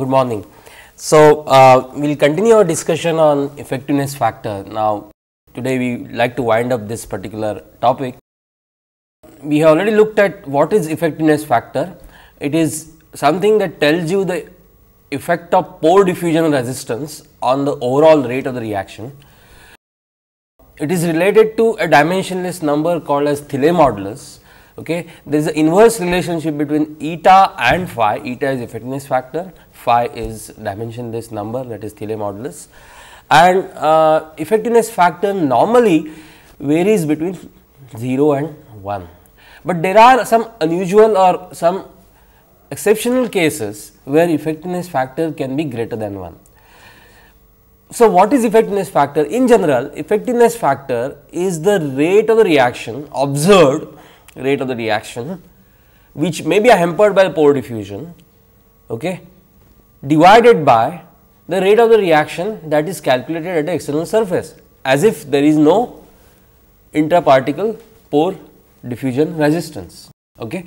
Good morning. So, uh, we will continue our discussion on effectiveness factor. Now, today we like to wind up this particular topic. We have already looked at what is effectiveness factor. It is something that tells you the effect of pore diffusion resistance on the overall rate of the reaction. It is related to a dimensionless number called as Thiele modulus. Okay. There is an inverse relationship between eta and phi, eta is effectiveness factor phi is dimensionless number that is Thiele modulus and uh, effectiveness factor normally varies between 0 and 1. But there are some unusual or some exceptional cases where effectiveness factor can be greater than 1. So, what is effectiveness factor? In general, effectiveness factor is the rate of the reaction observed rate of the reaction which may be hampered by the pore diffusion okay, divided by the rate of the reaction that is calculated at the external surface as if there is no intraparticle pore diffusion resistance. Okay.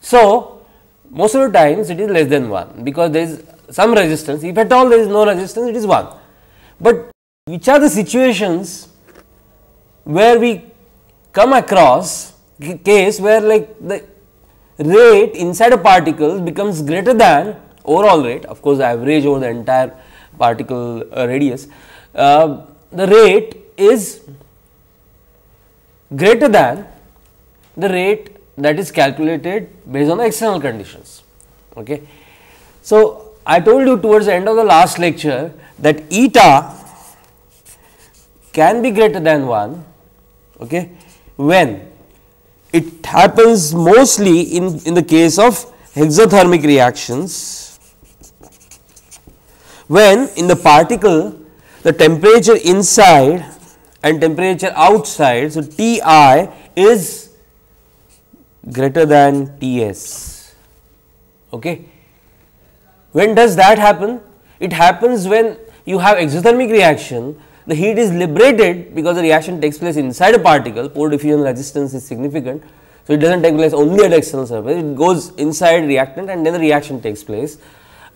So, most of the times it is less than 1 because there is some resistance if at all there is no resistance it is 1. But which are the situations where we come across case where like the rate inside a particle becomes greater than overall rate of course average over the entire particle uh, radius uh, the rate is greater than the rate that is calculated based on the external conditions okay so i told you towards the end of the last lecture that eta can be greater than 1 okay when it happens mostly in in the case of exothermic reactions when in the particle the temperature inside and temperature outside, so Ti is greater than Ts. Okay. When does that happen? It happens when you have exothermic reaction, the heat is liberated because the reaction takes place inside a particle, pore diffusion resistance is significant. So, it does not take place only at the external surface, it goes inside reactant and then the reaction takes place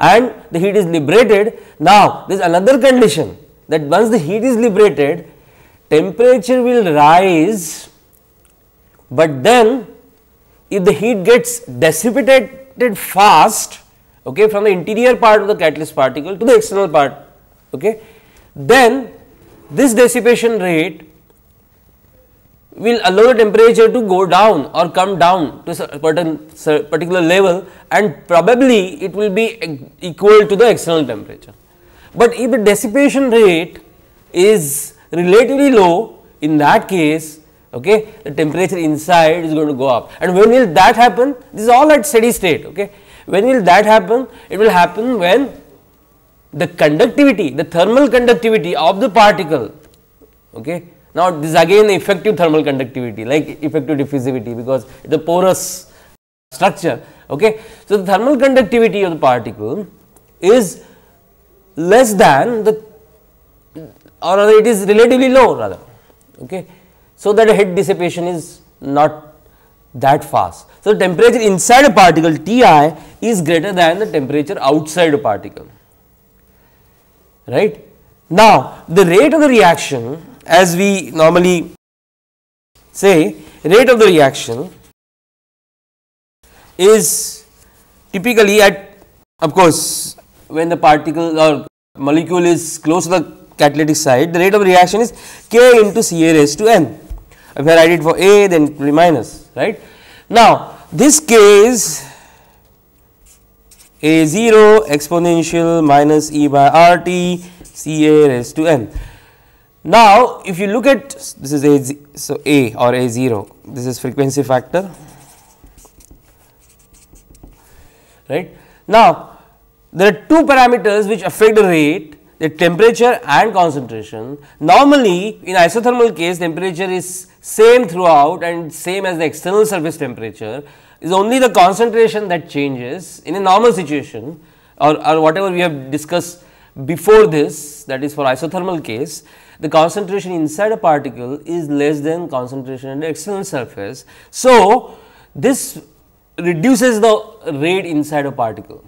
and the heat is liberated. Now, there is another condition that once the heat is liberated, temperature will rise, but then if the heat gets dissipated fast okay, from the interior part of the catalyst particle to the external part, okay, then this dissipation rate will allow the temperature to go down or come down to a certain particular level and probably it will be equal to the external temperature. But if the dissipation rate is relatively low in that case okay, the temperature inside is going to go up and when will that happen? This is all at steady state. Okay. When will that happen? It will happen when the conductivity, the thermal conductivity of the particle okay, now, this again effective thermal conductivity like effective diffusivity because the porous structure. Okay. So, the thermal conductivity of the particle is less than the or it is relatively low rather. Okay. So, that heat dissipation is not that fast. So, temperature inside a particle T i is greater than the temperature outside a particle right. Now, the rate of the reaction as we normally say rate of the reaction is typically at of course when the particle or molecule is close to the catalytic side the rate of reaction is k into Ca raised to n if I write it for A then it will be minus right. Now this k is a 0 exponential minus e by r t C A raised to n now, if you look at this is A so A or A0, this is frequency factor right. Now, there are two parameters which affect the rate the temperature and concentration. Normally, in isothermal case temperature is same throughout and same as the external surface temperature is only the concentration that changes in a normal situation or, or whatever we have discussed before this that is for isothermal case the concentration inside a particle is less than concentration at the external surface. So, this reduces the rate inside a particle.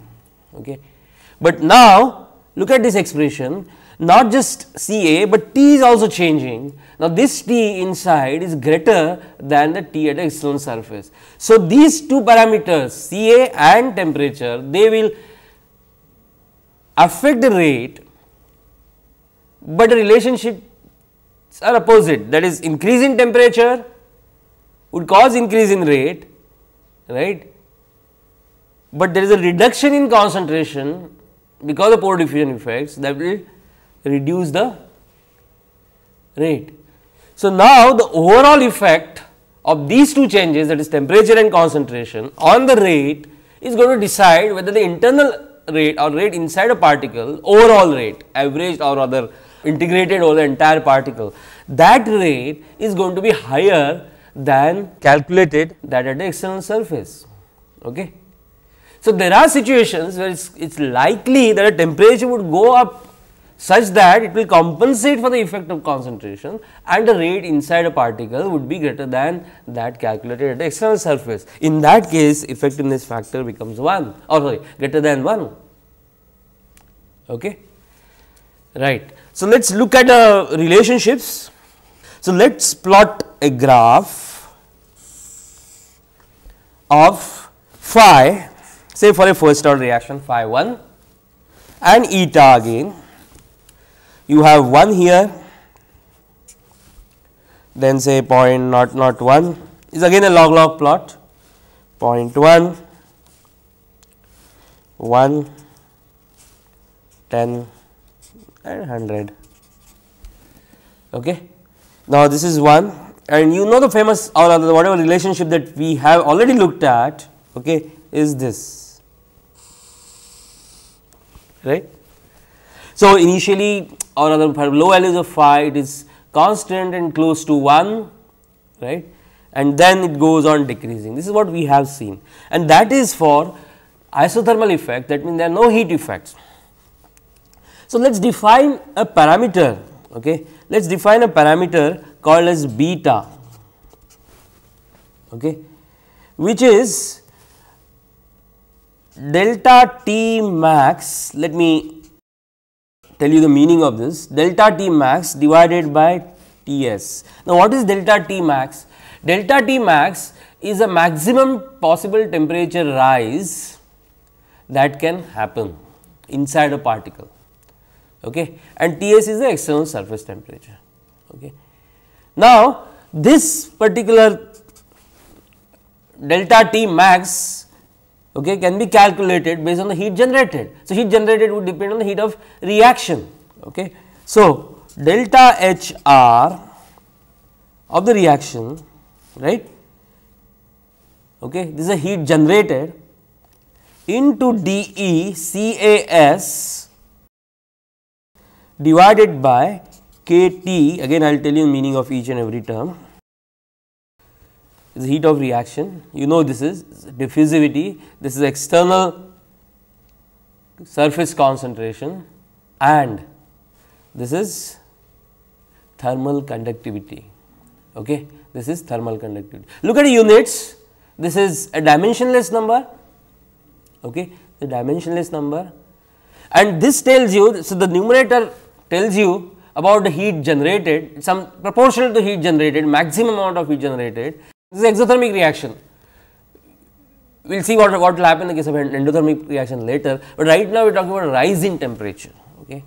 Okay. But now, look at this expression not just C A, but T is also changing. Now, this T inside is greater than the T at the external surface. So, these two parameters C A and temperature they will affect the rate but the relationships are opposite that is increase in temperature would cause increase in rate right but there is a reduction in concentration because of pore diffusion effects that will reduce the rate. So, now the overall effect of these two changes that is temperature and concentration on the rate is going to decide whether the internal rate or rate inside a particle overall rate averaged or other integrated over the entire particle, that rate is going to be higher than calculated that at the external surface. Okay. So, there are situations where it is likely that a temperature would go up such that it will compensate for the effect of concentration and the rate inside a particle would be greater than that calculated at the external surface. In that case effectiveness factor becomes 1 or sorry greater than 1. Okay. Right. So, let us look at the uh, relationships. So, let us plot a graph of phi say for a first order reaction phi 1 and eta again you have 1 here then say point not not 1 is again a log log plot point 1 1 10 and 100 okay. Now this is one and you know the famous or whatever relationship that we have already looked at okay is this right. So initially or other low values of phi it is constant and close to 1 right and then it goes on decreasing this is what we have seen and that is for isothermal effect that means there are no heat effects so, let us define a parameter, okay. let us define a parameter called as beta, okay, which is delta T max, let me tell you the meaning of this, delta T max divided by Ts. Now, what is delta T max? Delta T max is a maximum possible temperature rise that can happen inside a particle okay, and Ts is the external surface temperature. Okay. Now, this particular delta T max okay, can be calculated based on the heat generated. So, heat generated would depend on the heat of reaction. Okay. So, delta H R of the reaction right okay this is a heat generated into d e c a s divided by Kt again I will tell you meaning of each and every term is heat of reaction you know this is diffusivity this is external surface concentration and this is thermal conductivity okay this is thermal conductivity look at units this is a dimensionless number okay the dimensionless number and this tells you so the numerator tells you about the heat generated, some proportional to heat generated, maximum amount of heat generated. This is exothermic reaction. We will see what, what will happen in the case of an endothermic reaction later, but right now we are talking about a rise in temperature. Okay.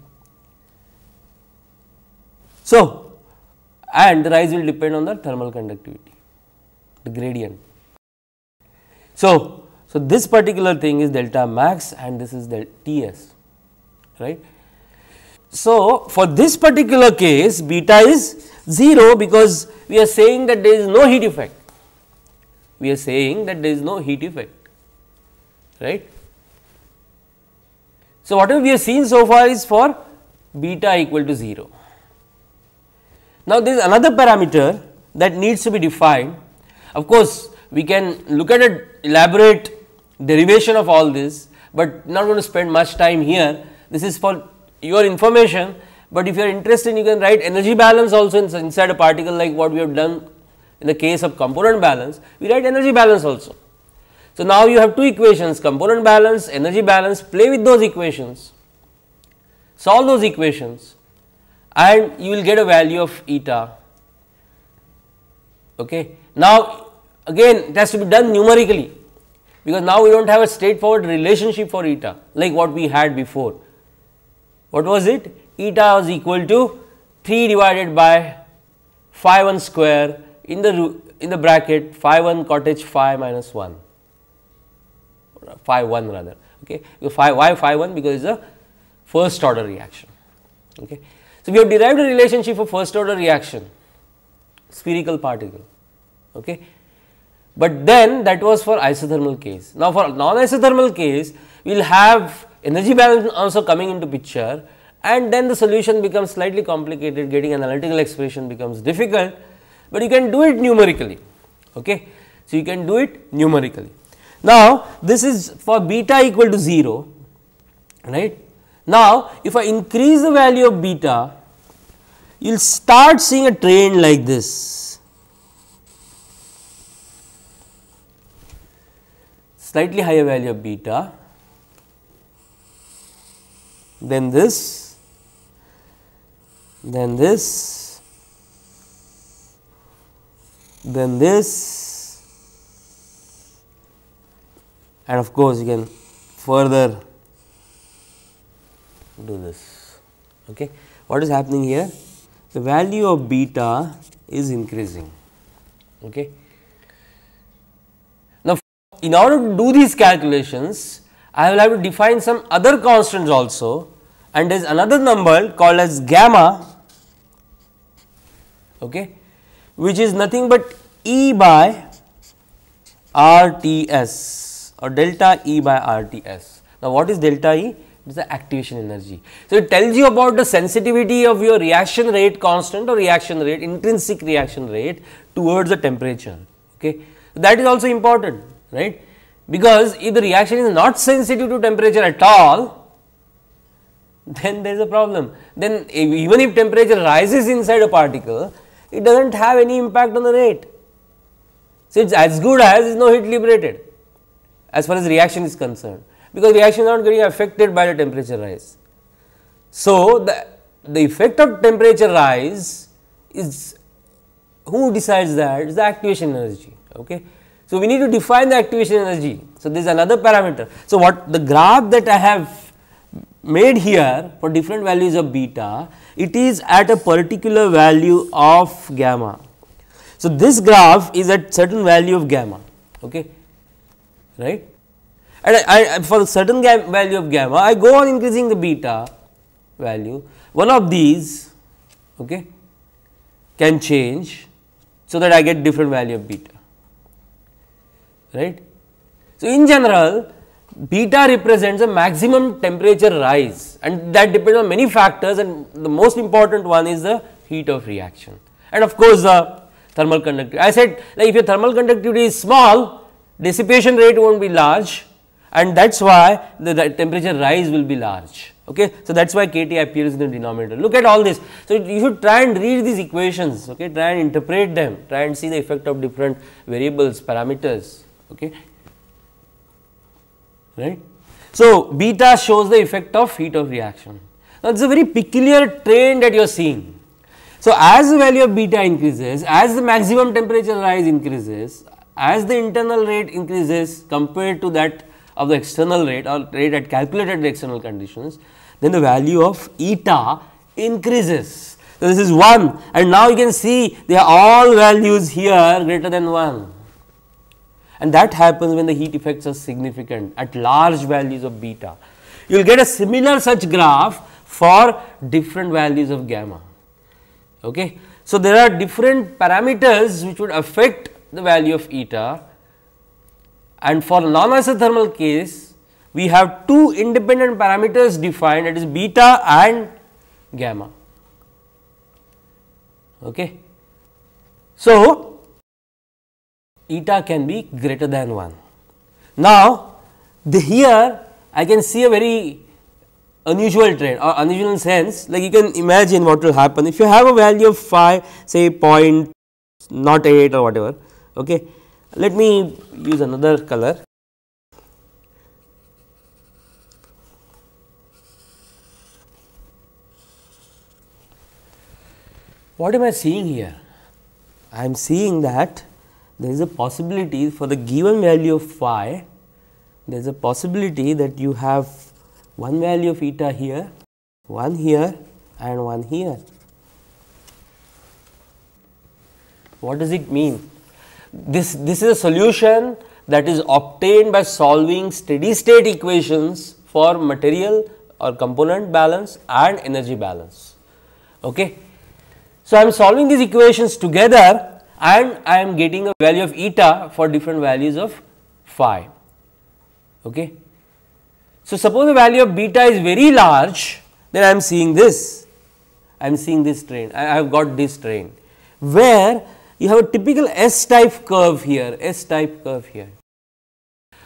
So, and the rise will depend on the thermal conductivity, the gradient. So, so this particular thing is delta max and this is delta Ts, right. So, for this particular case beta is 0 because we are saying that there is no heat effect, we are saying that there is no heat effect right. So, whatever we have seen so far is for beta equal to 0. Now, there is another parameter that needs to be defined. Of course, we can look at an elaborate derivation of all this, but not going to spend much time here. This is for your information, but if you are interested you can write energy balance also inside a particle like what we have done in the case of component balance, we write energy balance also. So, now you have two equations component balance, energy balance, play with those equations, solve those equations and you will get a value of eta. Okay. Now, again it has to be done numerically because now we do not have a straightforward relationship for eta like what we had before. What was it? Eta was equal to 3 divided by phi 1 square in the in the bracket phi 1 cottage phi minus 1 phi 1 rather okay phi why phi 1 because it's a first order reaction okay so we have derived a relationship for first order reaction spherical particle okay but then that was for isothermal case now for non isothermal case we'll have energy balance also coming into picture and then the solution becomes slightly complicated getting analytical expression becomes difficult, but you can do it numerically. Okay. So, you can do it numerically. Now, this is for beta equal to 0 right. Now, if I increase the value of beta you will start seeing a trend like this slightly higher value of beta then this, then this, then this, and of course, you can further do this. Okay. What is happening here? The value of beta is increasing. Okay. Now, in order to do these calculations, I will have to define some other constants also and there is another number called as gamma okay, which is nothing but E by RTS or delta E by RTS. Now, what is delta E? It is the activation energy. So, it tells you about the sensitivity of your reaction rate constant or reaction rate intrinsic reaction rate towards the temperature. Okay. That is also important right because if the reaction is not sensitive to temperature at all then there is a problem. Then even if temperature rises inside a particle, it does not have any impact on the rate. So, it is as good as is no heat liberated as far as reaction is concerned, because reaction is not getting affected by the temperature rise. So, the, the effect of temperature rise is who decides that is the activation energy. Okay. So, we need to define the activation energy. So, this is another parameter. So, what the graph that I have made here for different values of beta, it is at a particular value of gamma. So, this graph is at certain value of gamma, okay, right. And I, I, for certain value of gamma, I go on increasing the beta value. One of these okay, can change so that I get different value of beta, right. So, in general beta represents a maximum temperature rise and that depends on many factors and the most important one is the heat of reaction and of course the thermal conductivity. I said like if your thermal conductivity is small dissipation rate will not be large and that is why the, the, temperature rise will be large. Okay? So, that is why KT appears in the denominator. Look at all this. So, you should try and read these equations, okay? try and interpret them, try and see the effect of different variables, parameters. Okay? right. So, beta shows the effect of heat of reaction. Now, it is a very peculiar trend that you are seeing. So, as the value of beta increases, as the maximum temperature rise increases, as the internal rate increases compared to that of the external rate or rate at calculated the external conditions, then the value of eta increases. So, this is 1 and now you can see they are all values here greater than 1 and that happens when the heat effects are significant at large values of beta. You will get a similar such graph for different values of gamma. Okay. So, there are different parameters which would affect the value of eta and for non-isothermal case we have two independent parameters defined that is beta and gamma. Okay. So, eta can be greater than 1. Now, the here I can see a very unusual trend or unusual sense like you can imagine what will happen if you have a value of phi, say point not 8 or whatever okay let me use another color what am i seeing here i am seeing that there is a possibility for the given value of phi, there is a possibility that you have one value of eta here, one here and one here. What does it mean? This, this is a solution that is obtained by solving steady state equations for material or component balance and energy balance. Okay. So, I am solving these equations together and I am getting a value of eta for different values of phi. Okay. So, suppose the value of beta is very large then I am seeing this, I am seeing this train. I have got this train, where you have a typical S type curve here, S type curve here.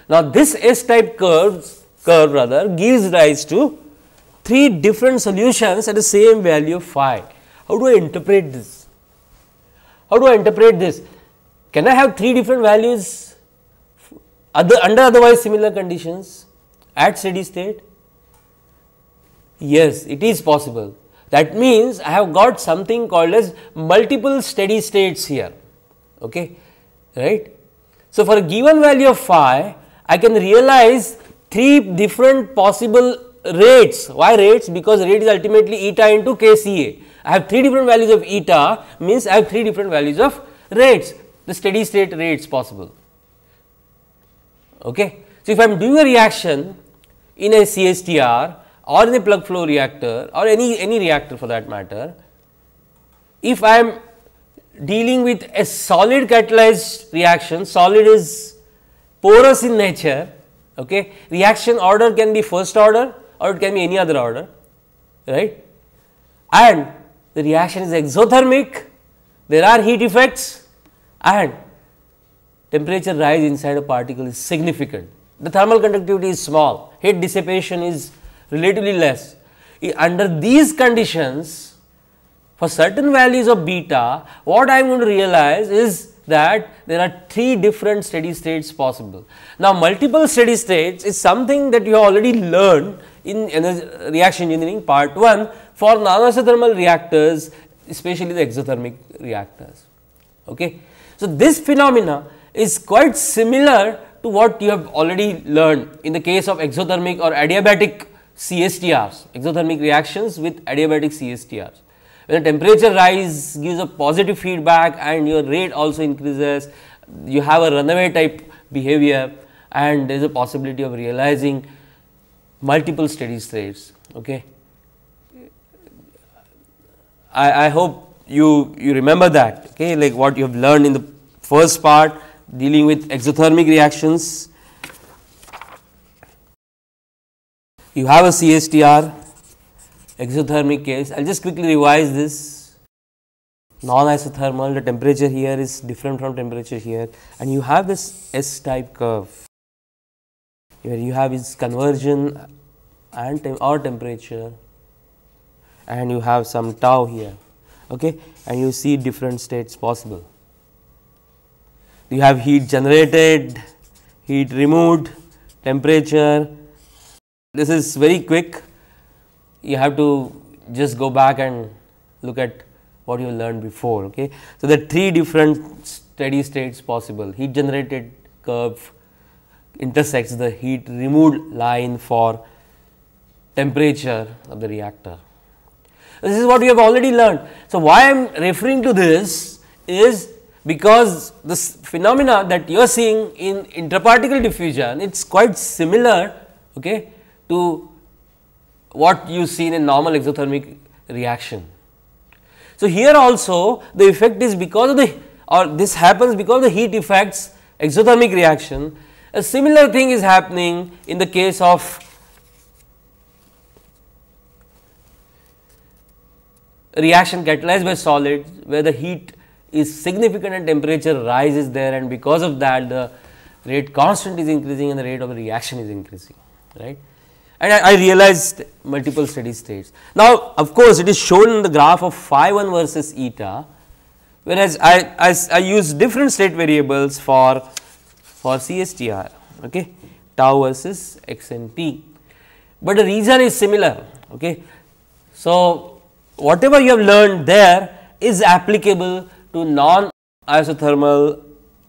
Now, this S type curves, curve rather gives rise to three different solutions at the same value of phi. How do I interpret this? How do I interpret this? Can I have three different values other, under otherwise similar conditions at steady state? Yes, it is possible. That means I have got something called as multiple steady states here, okay, right. So, for a given value of phi, I can realize three different possible rates. Why rates? Because rate is ultimately eta into kCa. I have three different values of eta means I have three different values of rates, the steady state rates possible. Okay. So, if I am doing a reaction in a CSTR or in a plug flow reactor or any, any reactor for that matter, if I am dealing with a solid catalyzed reaction, solid is porous in nature, okay. reaction order can be first order or it can be any other order, right. And the reaction is exothermic, there are heat effects and temperature rise inside a particle is significant. The thermal conductivity is small, heat dissipation is relatively less. Under these conditions, for certain values of beta, what I am going to realize is that there are three different steady states possible. Now, multiple steady states is something that you have already learned in reaction engineering part 1 for non-isothermal reactors especially the exothermic reactors. Okay. So, this phenomena is quite similar to what you have already learned in the case of exothermic or adiabatic CSTRs, exothermic reactions with adiabatic CSTRs. When the temperature rise gives a positive feedback and your rate also increases, you have a runaway type behavior and there is a possibility of realizing multiple steady states. Okay. I, I hope you, you remember that, okay, like what you have learned in the first part dealing with exothermic reactions. You have a CSTR, exothermic case. I will just quickly revise this. Non-isothermal, the temperature here is different from temperature here and you have this S-type curve where you have its conversion and tem or temperature and you have some tau here okay and you see different states possible you have heat generated heat removed temperature this is very quick you have to just go back and look at what you learned before okay so the three different steady states possible heat generated curve intersects the heat removed line for temperature of the reactor this is what we have already learned. So, why I am referring to this is because this phenomena that you are seeing in intraparticle diffusion, it is quite similar okay, to what you see in a normal exothermic reaction. So, here also the effect is because of the or this happens because the heat effects exothermic reaction. A similar thing is happening in the case of reaction catalyzed by solids where the heat is significant and temperature rise is there and because of that the rate constant is increasing and the rate of the reaction is increasing right and I, I, realized multiple steady states. Now, of course, it is shown in the graph of phi 1 versus eta, whereas I, I, I use different state variables for, for CSTR, okay, tau versus x and t, but the reason is similar. Okay. So, whatever you have learned there is applicable to non isothermal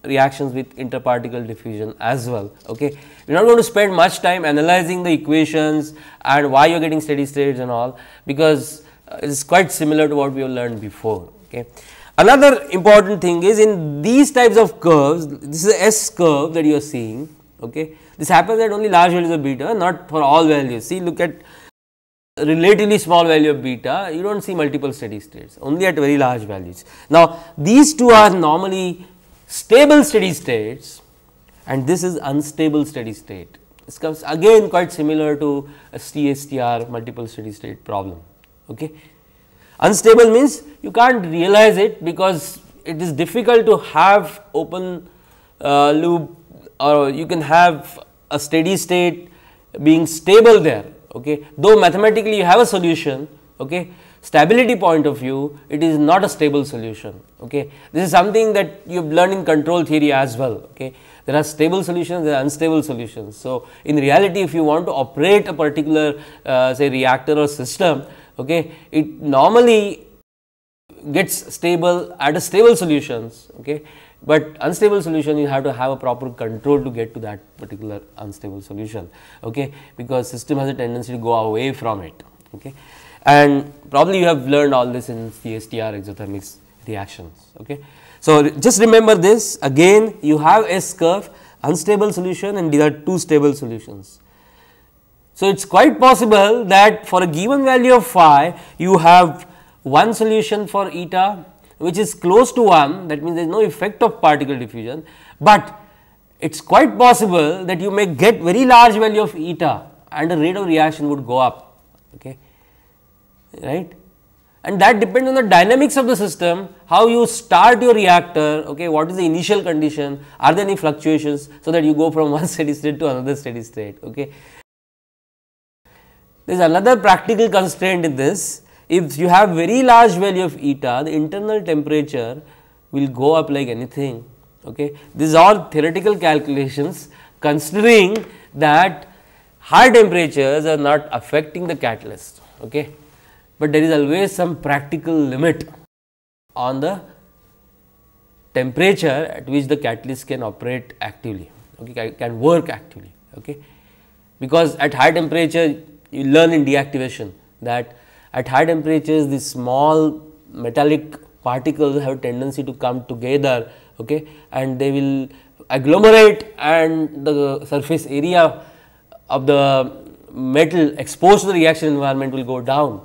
reactions with interparticle diffusion as well. Okay. We are not going to spend much time analyzing the equations and why you are getting steady states and all because uh, it is quite similar to what we have learned before. Okay. Another important thing is in these types of curves, this is the S curve that you are seeing. Okay. This happens at only large values of beta, not for all values. See, look at relatively small value of beta, you do not see multiple steady states only at very large values. Now, these two are normally stable steady states and this is unstable steady state. This comes again quite similar to a CSTR multiple steady state problem. Okay. Unstable means you can't realize it because it is difficult to have open uh, loop or you can have a steady state being stable there okay though mathematically you have a solution okay stability point of view it is not a stable solution okay this is something that you have learned in control theory as well okay there are stable solutions there are unstable solutions so in reality if you want to operate a particular uh, say reactor or system okay it normally gets stable at a stable solutions okay but unstable solution you have to have a proper control to get to that particular unstable solution okay because system has a tendency to go away from it okay. And probably you have learned all this in CSTR exothermic reactions okay. So, just remember this again you have S curve unstable solution and these are two stable solutions. So, it is quite possible that for a given value of phi you have one solution for eta which is close to 1 that means there is no effect of particle diffusion, but it is quite possible that you may get very large value of eta and the rate of reaction would go up okay, right. And that depends on the dynamics of the system, how you start your reactor, okay, what is the initial condition, are there any fluctuations, so that you go from one steady state to another steady state. Okay. There is another practical constraint in this if you have very large value of eta, the internal temperature will go up like anything. Okay. These are theoretical calculations considering that high temperatures are not affecting the catalyst. Okay. But there is always some practical limit on the temperature at which the catalyst can operate actively, okay, can work actively. Okay. Because at high temperature, you learn in deactivation that at high temperatures, the small metallic particles have tendency to come together okay, and they will agglomerate and the surface area of the metal exposed to the reaction environment will go down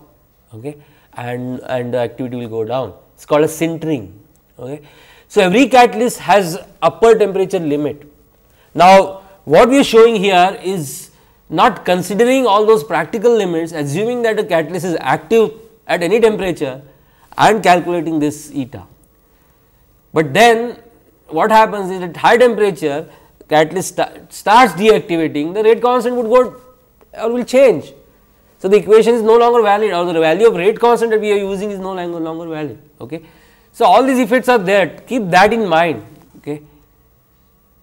okay, and, and the activity will go down. It is called a sintering. Okay. So, every catalyst has upper temperature limit. Now, what we are showing here is not considering all those practical limits assuming that the catalyst is active at any temperature and calculating this eta. But then what happens is at high temperature catalyst starts deactivating the rate constant would go or will change. So, the equation is no longer valid or the value of rate constant that we are using is no longer, longer valid. Okay. So, all these effects are there keep that in mind. Okay.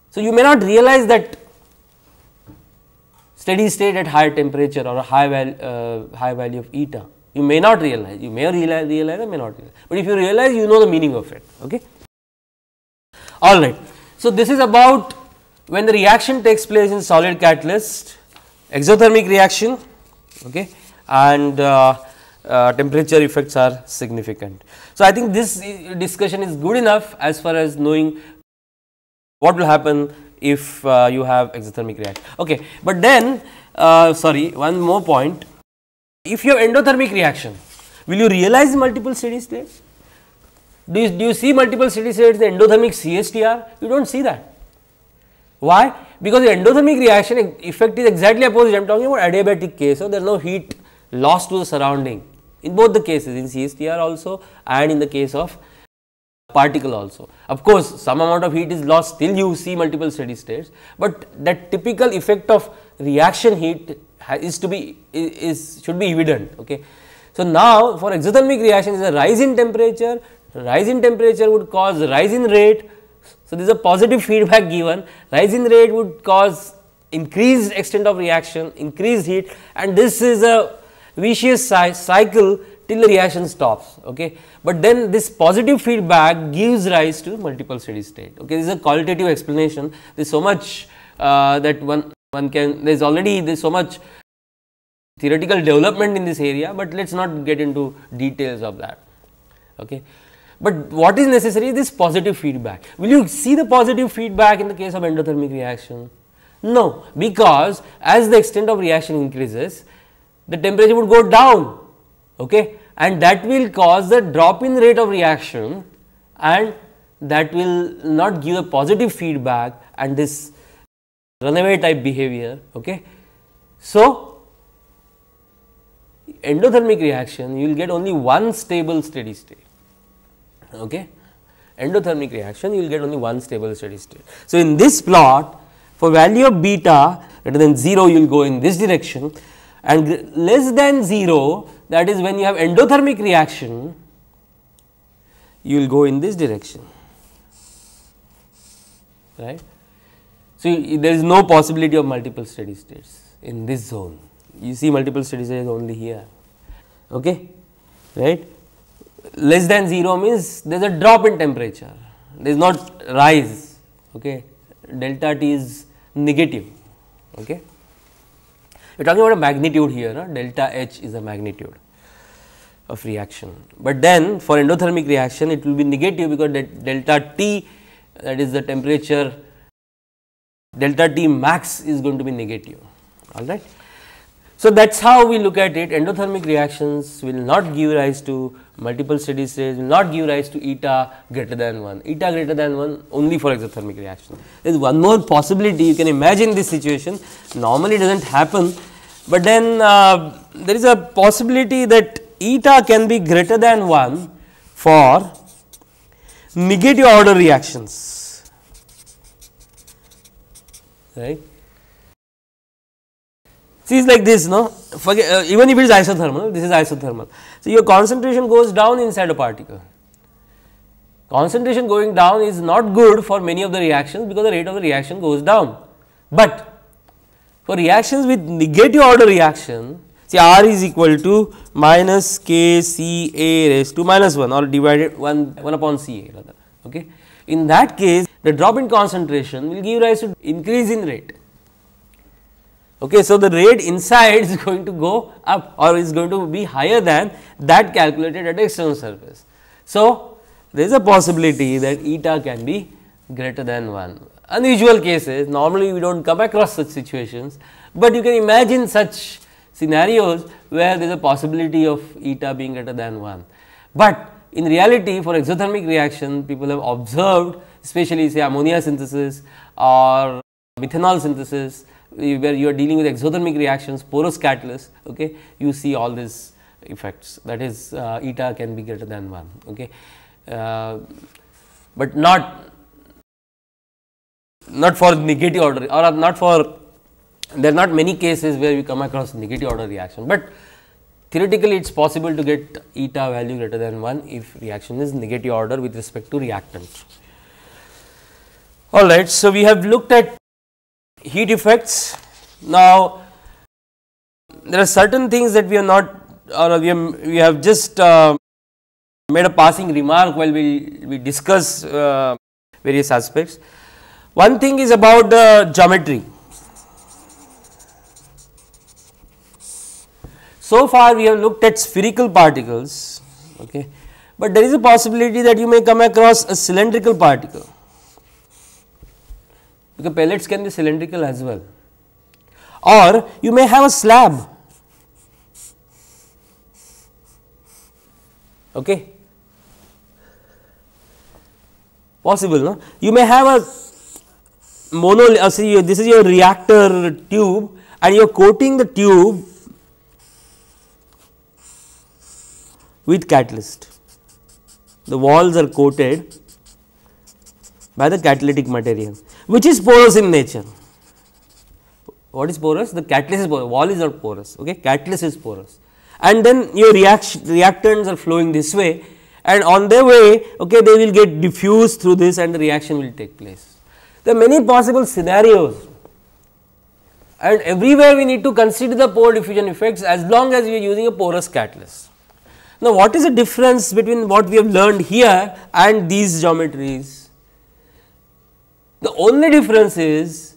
So, you may not realize that steady state at higher temperature or a high, val, uh, high value of eta. You may not realize, you may realize, realize or may not realize, but if you realize you know the meaning of it. Okay? All right. So, this is about when the reaction takes place in solid catalyst, exothermic reaction okay, and uh, uh, temperature effects are significant. So, I think this discussion is good enough as far as knowing what will happen if uh, you have exothermic reaction. Okay, but then uh, sorry one more point if you have endothermic reaction will you realize multiple steady states? Do you, do you see multiple steady states the endothermic CSTR? You do not see that. Why? Because the endothermic reaction effect is exactly opposite. I am talking about adiabatic case, so there is no heat loss to the surrounding in both the cases in CSTR also and in the case of particle also. Of course, some amount of heat is lost till you see multiple steady states, but that typical effect of reaction heat is to be is should be evident. Okay. So, now for exothermic reaction is a rise in temperature, rise in temperature would cause rise in rate. So, this is a positive feedback given rise in rate would cause increased extent of reaction, increased heat and this is a vicious cycle till the reaction stops. Okay. But then this positive feedback gives rise to multiple steady state. Okay. This is a qualitative explanation. There is so much uh, that one, one can, there is already there is so much theoretical development in this area, but let us not get into details of that. Okay. But what is necessary is this positive feedback. Will you see the positive feedback in the case of endothermic reaction? No, because as the extent of reaction increases, the temperature would go down. Okay? and that will cause the drop in rate of reaction and that will not give a positive feedback and this runaway type behavior. Okay. So, endothermic reaction you will get only one stable steady state. Okay. Endothermic reaction you will get only one stable steady state. So, in this plot for value of beta greater than 0 you will go in this direction and less than 0 that is when you have endothermic reaction you will go in this direction right. So, there is no possibility of multiple steady states in this zone you see multiple steady states only here okay right less than 0 means there is a drop in temperature there is not rise okay delta t is negative okay we are talking about a magnitude here no? delta H is a magnitude of reaction, but then for endothermic reaction it will be negative because delta T that is the temperature delta T max is going to be negative all right. So, that is how we look at it endothermic reactions will not give rise to multiple steady states will not give rise to eta greater than 1 eta greater than 1 only for exothermic reaction. There is one more possibility you can imagine this situation normally does not happen but then uh, there is a possibility that eta can be greater than 1 for negative order reactions right it is like this no Forget, uh, even if it is isothermal this is isothermal so your concentration goes down inside a particle concentration going down is not good for many of the reactions because the rate of the reaction goes down but for reactions with negative order reaction, say R is equal to minus K C A raised to minus 1 or divided 1, 1 upon C A rather. Okay. In that case, the drop in concentration will give rise to increase in rate. Okay, so, the rate inside is going to go up or is going to be higher than that calculated at the external surface. So, there is a possibility that eta can be greater than 1 unusual cases normally we do not come across such situations, but you can imagine such scenarios where there is a possibility of eta being greater than 1. But in reality for exothermic reaction people have observed especially say ammonia synthesis or methanol synthesis where you are dealing with exothermic reactions porous catalysts okay you see all these effects that is uh, eta can be greater than 1 okay uh, but not not for negative order or not for there are not many cases where we come across negative order reaction, but theoretically it is possible to get eta value greater than 1 if reaction is negative order with respect to reactant. All right. So, we have looked at heat effects. Now, there are certain things that we are not or we have, we have just uh, made a passing remark while we, we discuss uh, various aspects. One thing is about the geometry. So far we have looked at spherical particles, okay, but there is a possibility that you may come across a cylindrical particle because pellets can be cylindrical as well or you may have a slab. Okay. Possible, no? You may have a mono uh, see, this is your reactor tube and you are coating the tube with catalyst. The walls are coated by the catalytic material which is porous in nature. What is porous? The catalyst is porous, wall is not porous, okay? catalyst is porous and then your reaction, reactants are flowing this way and on their way okay, they will get diffused through this and the reaction will take place. There are many possible scenarios and everywhere we need to consider the pore diffusion effects as long as we are using a porous catalyst. Now, what is the difference between what we have learned here and these geometries? The only difference is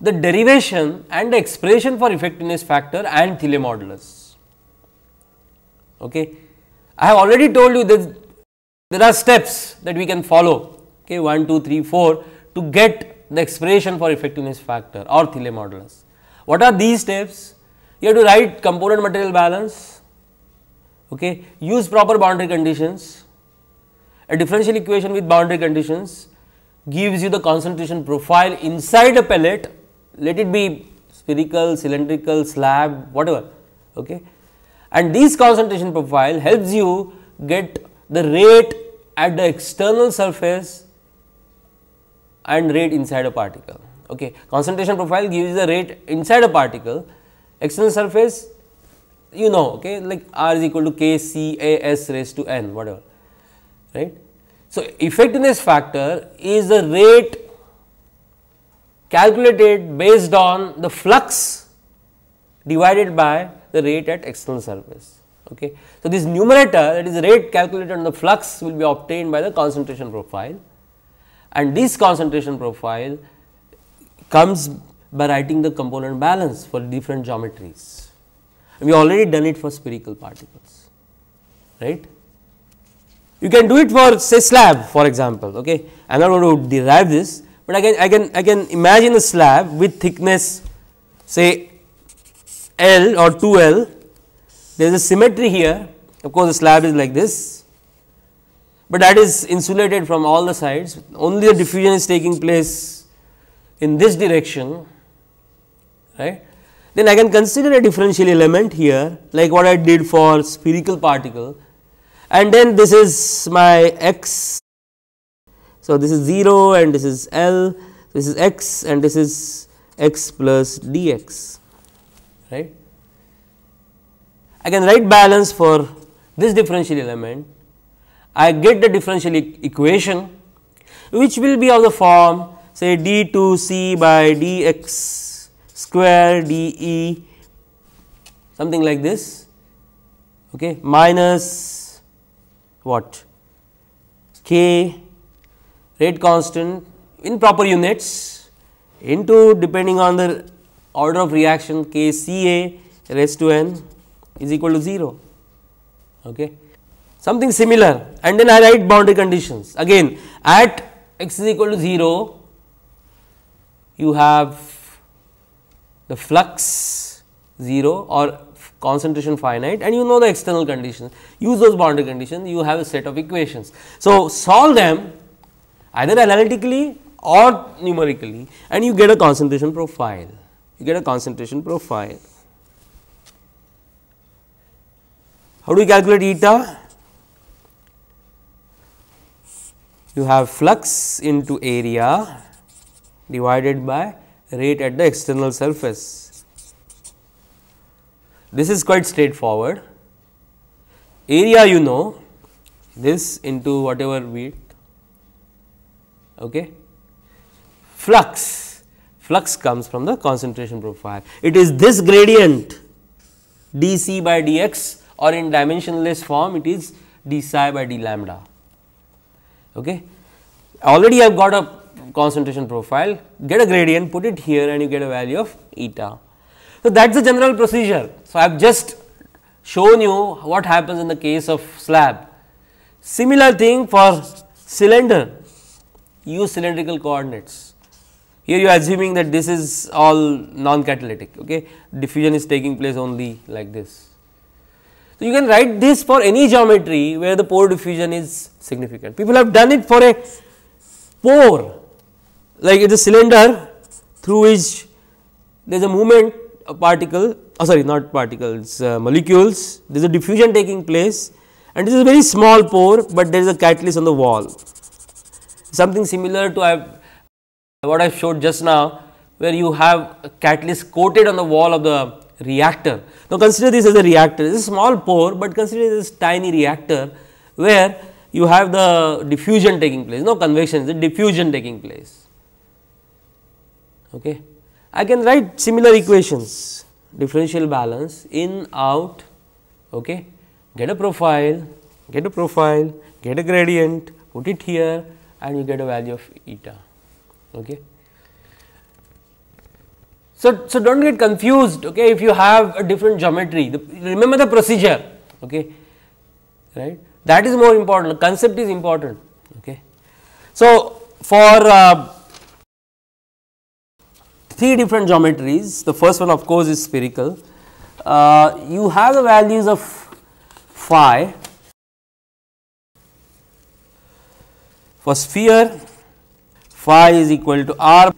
the derivation and the expression for effectiveness factor and Thiele modulus. Okay. I have already told you that there are steps that we can follow okay, 1, 2, 3, 4 to get the expression for effectiveness factor or Thiele modulus. What are these steps? You have to write component material balance, okay, use proper boundary conditions, a differential equation with boundary conditions gives you the concentration profile inside a pellet, let it be spherical, cylindrical, slab, whatever. Okay. And this concentration profile helps you get the rate at the external surface and rate inside a particle. Okay. Concentration profile gives the rate inside a particle, external surface you know okay, like r is equal to k c a s raised to n whatever right. So, effectiveness factor is the rate calculated based on the flux divided by the rate at external surface. Okay. So, this numerator that is rate calculated on the flux will be obtained by the concentration profile and this concentration profile comes by writing the component balance for different geometries. We already done it for spherical particles, right. You can do it for say slab for example, okay. I am not going to derive this, but I can, I can, I can imagine a slab with thickness say L or 2L, there is a symmetry here, of course the slab is like this but that is insulated from all the sides only the diffusion is taking place in this direction right then I can consider a differential element here like what I did for spherical particle and then this is my x. So, this is 0 and this is L, this is x and this is x plus dx right. I can write balance for this differential element I get the differential e equation which will be of the form say d 2 c by d x square d e something like this okay, minus what k rate constant in proper units into depending on the order of reaction k C A raised to n is equal to 0. Okay something similar and then I write boundary conditions again at x is equal to 0 you have the flux 0 or concentration finite and you know the external conditions use those boundary conditions you have a set of equations. So, solve them either analytically or numerically and you get a concentration profile you get a concentration profile. How do we calculate eta? you have flux into area divided by rate at the external surface. This is quite straightforward. Area you know this into whatever width. Okay. Flux, flux comes from the concentration profile. It is this gradient dc by dx or in dimensionless form it is d psi by d lambda okay already i have got a concentration profile get a gradient put it here and you get a value of eta so that is the general procedure so i have just shown you what happens in the case of slab similar thing for cylinder use cylindrical coordinates here you are assuming that this is all non catalytic okay diffusion is taking place only like this you can write this for any geometry where the pore diffusion is significant. People have done it for a pore like it is a cylinder through which there is a movement of particle oh sorry not particles uh, molecules there is a diffusion taking place and this is a very small pore, but there is a catalyst on the wall something similar to I've, what I showed just now where you have a catalyst coated on the wall of the reactor. Now, consider this as a reactor, this is a small pore, but consider this tiny reactor where you have the diffusion taking place, no convection, the diffusion taking place. Okay. I can write similar equations, differential balance in, out, okay. get a profile, get a profile, get a gradient, put it here and you get a value of eta. Okay. So, so do not get confused okay, if you have a different geometry, the, remember the procedure okay, right. That is more important, the concept is important okay. So, for uh, three different geometries, the first one of course is spherical, uh, you have the values of phi for sphere phi is equal to r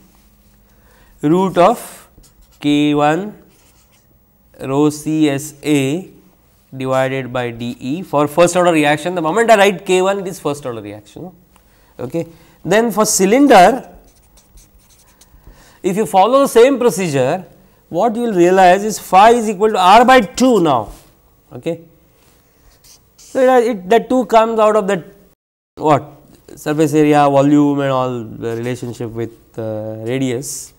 root of K1 rho C S A divided by d E for first order reaction. The moment I write K1 it is first order reaction. Okay. Then for cylinder, if you follow the same procedure, what you will realize is phi is equal to R by 2 now. Okay. So, it, it the 2 comes out of that what surface area, volume and all the relationship with uh, radius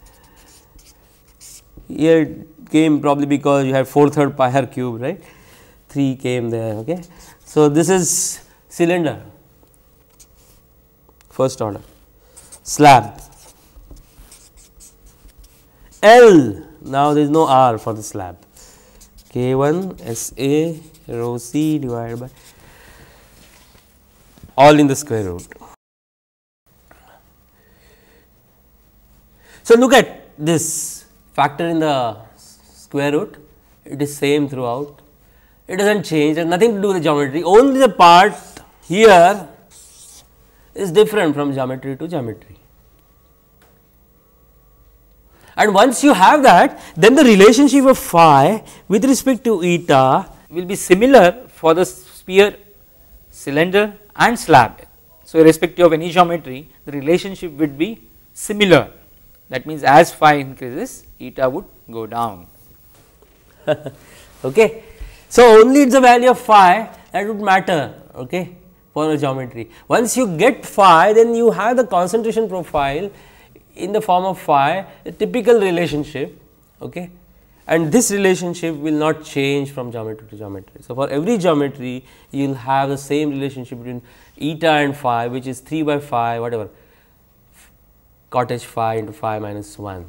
here came probably because you have 4 third pi r cube right 3 came there okay. So, this is cylinder first order slab L now there is no R for the slab K 1 S A rho C divided by all in the square root. So, look at this factor in the square root, it is same throughout, it does not change, it has nothing to do with geometry, only the part here is different from geometry to geometry. And once you have that, then the relationship of phi with respect to eta will be similar for the sphere, cylinder and slab. So, irrespective of any geometry, the relationship would be similar. That means as phi increases eta would go down. okay. So, only it is the value of phi that would matter okay, for a geometry. Once you get phi then you have the concentration profile in the form of phi a typical relationship okay, and this relationship will not change from geometry to geometry. So, for every geometry you will have the same relationship between eta and phi which is 3 by phi whatever cot h phi into phi minus 1.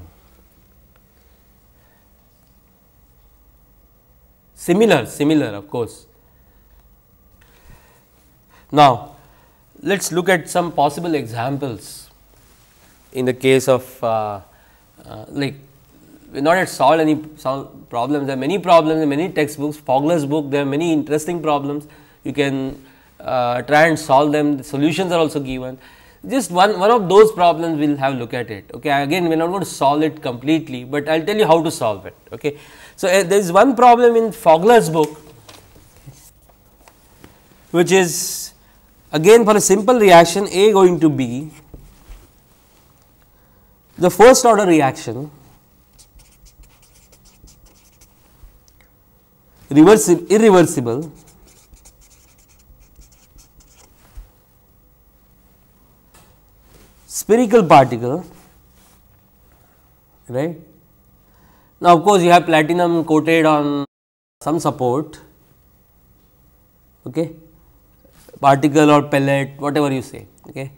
Similar, similar of course. Now, let us look at some possible examples in the case of uh, uh, like we not yet solved any solve problems. There are many problems, many textbooks, Fogler's book, there are many interesting problems. You can uh, try and solve them, the solutions are also given just one, one of those problems we will have look at it. Okay, again we are not going to solve it completely, but I will tell you how to solve it. Okay. So, uh, eh, there is one problem in Fogler's book which is again for a simple reaction A going to B, the first order reaction reversible, irreversible spherical particle right. Now, of course, you have platinum coated on some support okay particle or pellet whatever you say okay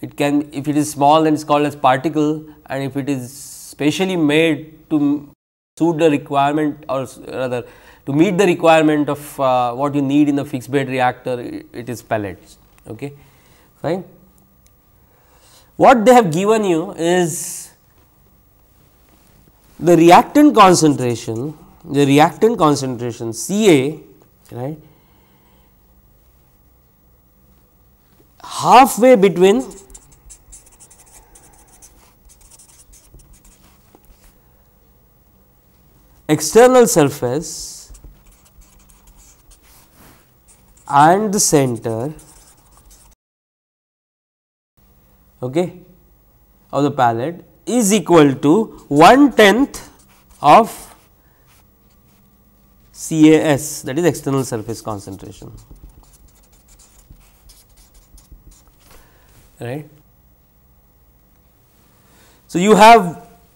it can if it is small then it's called as particle and if it is specially made to suit the requirement or rather to meet the requirement of uh, what you need in the fixed bed reactor it, it is pellets okay fine what they have given you is the reactant concentration, the reactant concentration Ca, right, halfway between external surface and the center okay, of the pallet is equal to 1 tenth of CAS that is external surface concentration. right. So, you have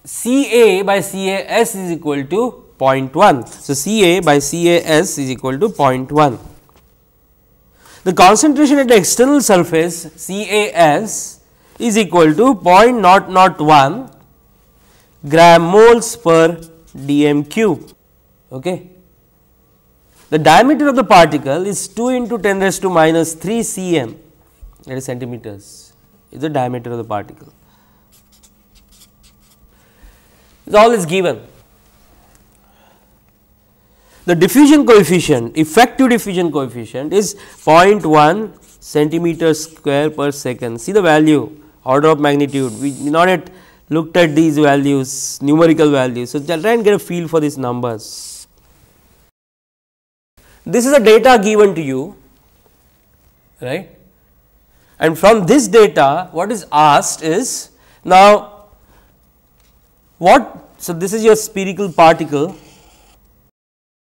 CA by CAS is equal to 0.1. So, CA by CAS is equal to 0.1. The concentration at the external surface CAS is equal to 0.001 gram moles per dm cube. Okay. The diameter of the particle is 2 into 10 raised to minus 3 cm that is centimeters is the diameter of the particle. Is all is given. The diffusion coefficient effective diffusion coefficient is 0.1 centimeter square per second see the value order of magnitude. We not yet looked at these values, numerical values. So, try and get a feel for these numbers. This is the data given to you, right? And from this data, what is asked is now what? So, this is your spherical particle,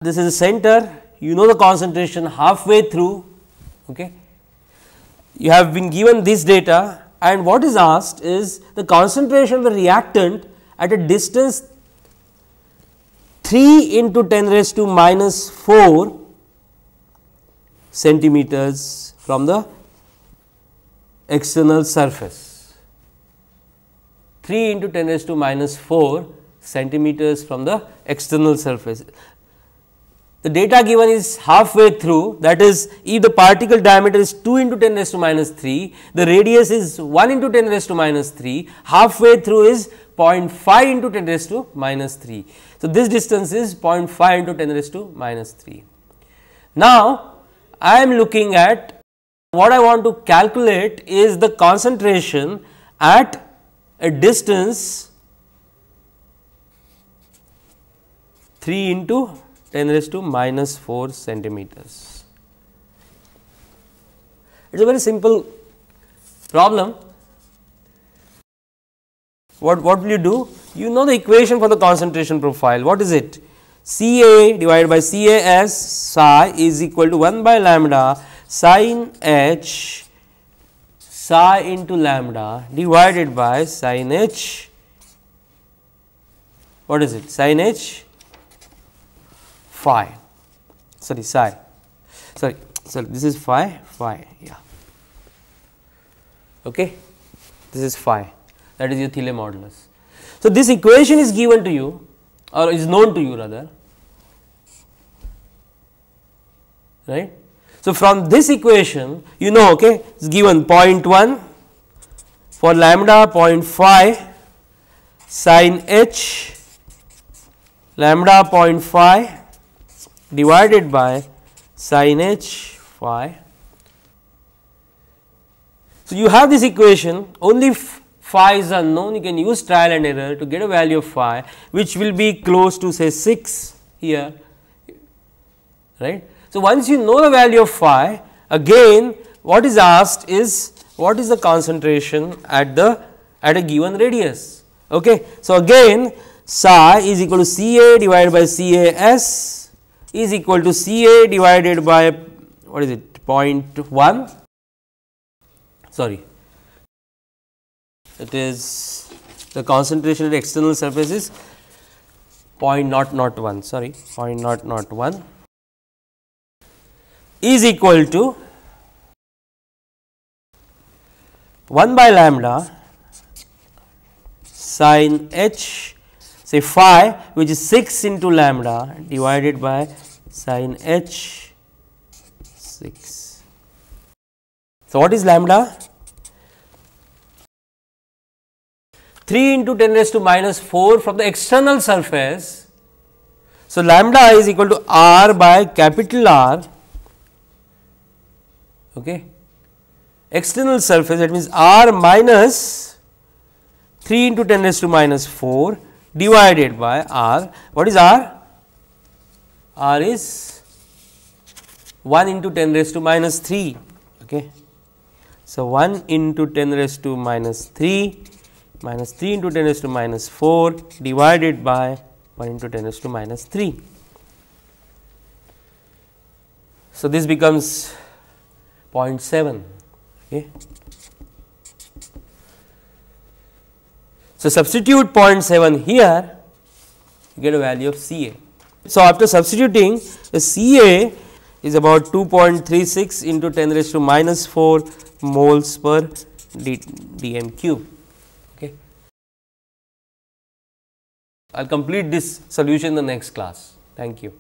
this is the center, you know the concentration halfway through, okay. You have been given this data and what is asked is the concentration of the reactant at a distance 3 into 10 raised to minus 4 centimeters from the external surface. 3 into 10 raised to minus 4 centimeters from the external surface the data given is halfway through that is if the particle diameter is 2 into 10 raise to minus 3, the radius is 1 into 10 raise to minus 3, halfway through is 0.5 into 10 raise to minus 3. So, this distance is 0.5 into 10 raise to minus 3. Now, I am looking at what I want to calculate is the concentration at a distance 3 into 10 raised to minus 4 centimeters. It is a very simple problem. What, what will you do? You know the equation for the concentration profile. What is it? Ca divided by Cas psi is equal to 1 by lambda sin h psi into lambda divided by sin h. What is it? Sin h phi sorry psi sorry so this is phi phi yeah okay this is phi that is your Thiele modulus so this equation is given to you or is known to you rather right so from this equation you know okay is given 0.1 for lambda 0.5 sin h lambda 0.5 divided by sin h phi. So, you have this equation only phi is unknown you can use trial and error to get a value of phi which will be close to say 6 here right. So, once you know the value of phi again what is asked is what is the concentration at the at a given radius. Okay. So, again psi is equal to C A divided by C A S is equal to C A divided by what is it 0.1 sorry it is the concentration at external surface is 0.001 sorry 0.001 is equal to 1 by lambda sine h say phi which is 6 into lambda divided by sine h 6. So, what is lambda? 3 into 10 raised to minus 4 from the external surface. So, lambda is equal to r by capital R okay external surface that means r minus 3 into 10 raised to minus 4 divided by R. What is R? R is 1 into 10 raised to minus 3. Okay. So, 1 into 10 raised to minus 3 minus 3 into 10 raised to minus 4 divided by 1 into 10 raised to minus 3. So, this becomes 0.7. Okay. So, substitute 0.7 here you get a value of Ca. So, after substituting the Ca is about 2.36 into 10 raised to minus 4 moles per dm cube. Okay. I will complete this solution in the next class. Thank you.